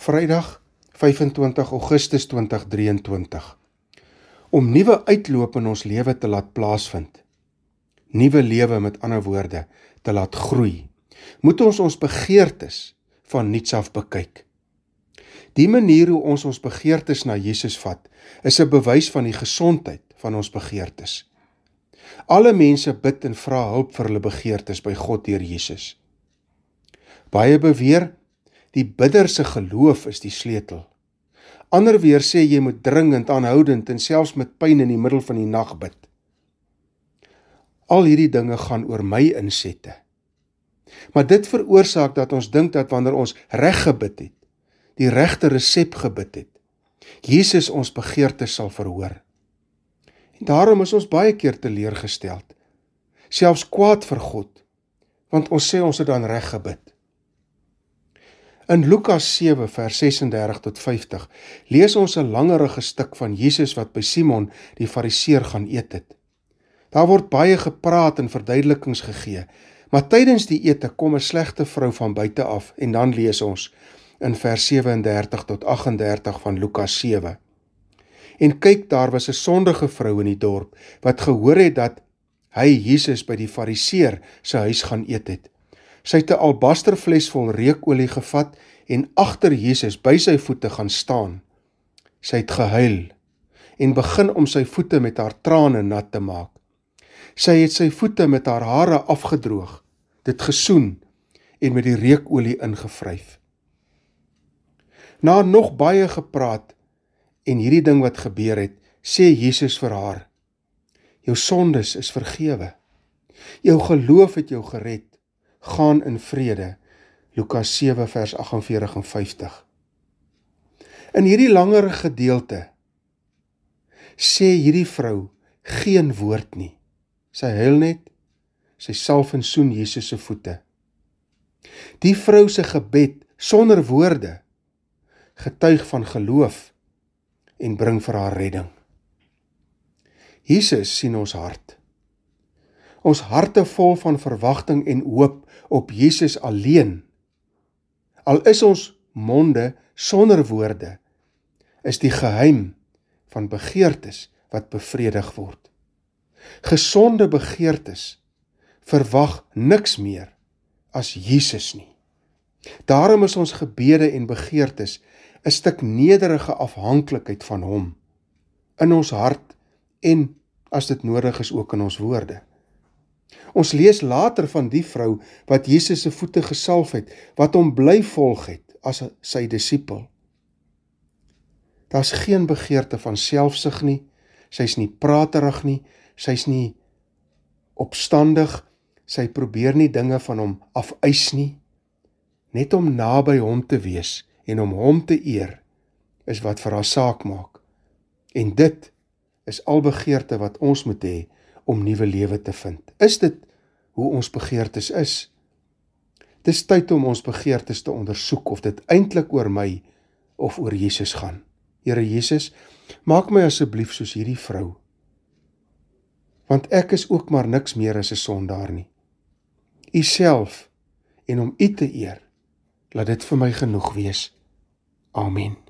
Vrydag 25 Augustus 2023. Om nuwe uitloop in ons lewe te laat plaasvind. Nuwe lewe met ander woorde te laat groei. Moet ons ons begeertes van nuuts af bekyk. Die manier hoe ons ons begeertes na Jesus vat, is 'n bewys van die gesondheid van ons begeertes. Alle mense bid en vra hulp vir hulle begeertes by God deur Jesus. Baie beweer Die bidder se geloof is die sleutel. Ander weer sê jy moet dringend, aanhoudend en selfs met pyn in die middel van die nag bid. Al hierdie dinge gaan oor my insette. Maar dit veroorsaak dat ons dink dat wanneer ons reg gebid het, die regte resep gebid het, Jesus ons begeertes sal verhoor. En daarom is ons baie keer teleurgesteld, selfs kwaad vir God, want ons sê ons het dan reg gebid. In Lukas 7 vers 36 tot 50 lees ons 'n langerige stuk van Jesus wat by Simon die Fariseer gaan eet het. Daar word baie gepraat en verduidelikings gegee, maar tydens die ete kom 'n slegte vrou van buite af en dan lees ons in vers 37 tot 38 van Lukas 7. En kyk daar was 'n sondige vrou in die dorp wat gehoor het dat hy Jesus by die Fariseer se huis gaan eet het. Sy het 'n alabasterfles vol reukolie gevat en agter Jesus by sy voete gaan staan. Sy het gehuil en begin om sy voete met haar trane nat te maak. Sy het sy voete met haar hare afgedroog, dit gesoen en met die reukolie ingevryf. Na nog baie gepraat en hierdie ding wat gebeur het, sê Jesus vir haar: "Jou sondes is vergewe. Jou geloof het jou gered." gaan in vrede. Lukas 7 vers 48 en 50. In hierdie langer gedeelte sê hierdie vrou geen woord nie. Sy huil net. Sy self en soen Jesus se voete. Die vrou se gebed sonder woorde getuig van geloof en bring vir haar redding. Jesus sien ons hart ons harte vol van verwagting en hoop op Jesus alleen. Al is ons monde sonder woorde, is die geheim van begeertes wat bevredig word. Gesonde begeertes verwag niks meer as Jesus nie. Daarom is ons gebede en begeertes 'n stuk nederige afhanklikheid van hom in ons hart en as dit nodig is ook in ons woorde. Ons lees later van die vrou wat Jesus se voete gesalf het, wat hom bly volg het as sy disipel. Daar's geen begeerte van selfsug nie. Sy's nie praterig nie, sy's nie opstandig, sy probeer nie dinge van hom afeis nie. Net om naby hom te wees en om hom te eer is wat vir haar saak maak. En dit is al begeerte wat ons moet hê om nuwe lewe te vind. Is dit hoe ons begeertes is? Dis tyd om ons begeertes te ondersoek of dit eintlik oor my of oor Jesus gaan. Here Jesus, maak my asseblief soos hierdie vrou. Want ek is ook maar niks meer as 'n sondaar nie. U self en om U te eer, laat dit vir my genoeg wees. Amen.